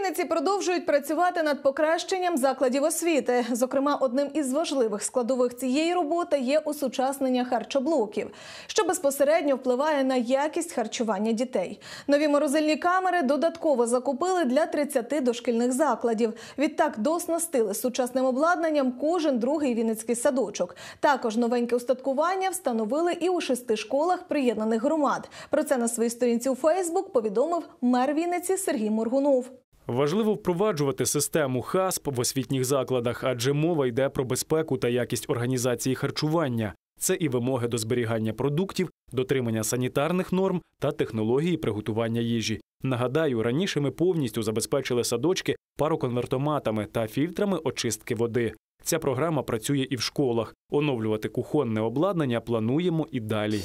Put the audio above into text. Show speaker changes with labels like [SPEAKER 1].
[SPEAKER 1] Вінниці продовжують працювати над покращенням закладів освіти. Зокрема, одним із важливих складових цієї роботи є усучаснення харчоблоків, що безпосередньо впливає на якість харчування дітей. Нові морозильні камери додатково закупили для 30 дошкільних закладів. Відтак доснастили сучасним обладнанням кожен другий вінницький садочок. Також новеньке устаткування встановили і у шести школах приєднаних громад. Про це на своїй сторінці у Фейсбук повідомив мер Вінниці Сергій Моргунов.
[SPEAKER 2] Важливо впроваджувати систему ХАСП в освітніх закладах, адже мова йде про безпеку та якість організації харчування. Це і вимоги до зберігання продуктів, дотримання санітарних норм та технології приготування їжі. Нагадаю, раніше ми повністю забезпечили садочки пароконвертоматами та фільтрами очистки води. Ця програма працює і в школах. Оновлювати кухонне обладнання плануємо і далі.